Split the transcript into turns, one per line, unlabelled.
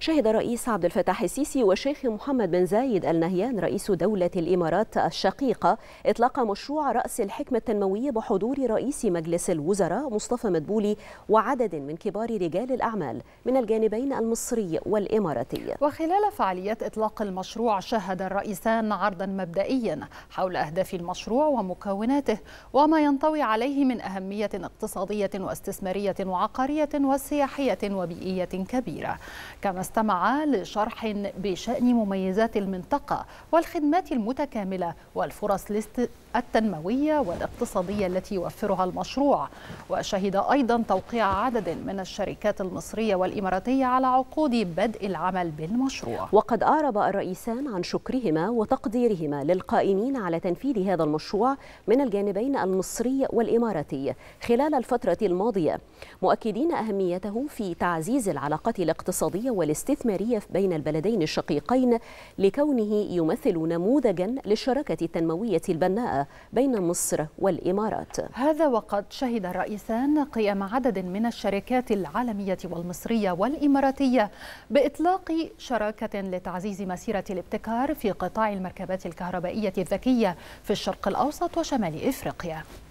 شهد رئيس عبد الفتاح السيسي والشيخ محمد بن زايد النهيان رئيس دولة الإمارات الشقيقة إطلاق مشروع رأس الحكمة التنموية بحضور رئيس مجلس الوزراء مصطفى مدبولي وعدد من كبار رجال الأعمال من الجانبين المصري والإماراتي
وخلال فعاليات إطلاق المشروع شهد الرئيسان عرضا مبدئيا حول أهداف المشروع ومكوناته وما ينطوي عليه من أهمية اقتصادية واستثمارية وعقارية وسياحية وبيئية كبيرة كما استمع لشرح بشأن مميزات المنطقة والخدمات المتكاملة والفرص التنموية والاقتصادية التي يوفرها المشروع وشهد أيضا توقيع عدد من الشركات المصرية والإماراتية على عقود بدء العمل بالمشروع
وقد أعرب الرئيسان عن شكرهما وتقديرهما للقائمين على تنفيذ هذا المشروع من الجانبين المصري والإماراتي خلال الفترة الماضية مؤكدين أهميته في تعزيز العلاقات الاقتصادية والاستثمارية الاستثمارية بين البلدين الشقيقين لكونه يمثل نموذجا للشراكة التنموية البناءة بين مصر والإمارات
هذا وقد شهد الرئيسان قيام عدد من الشركات العالمية والمصرية والإماراتية بإطلاق شراكة لتعزيز مسيرة الابتكار في قطاع المركبات الكهربائية الذكية في الشرق الأوسط وشمال إفريقيا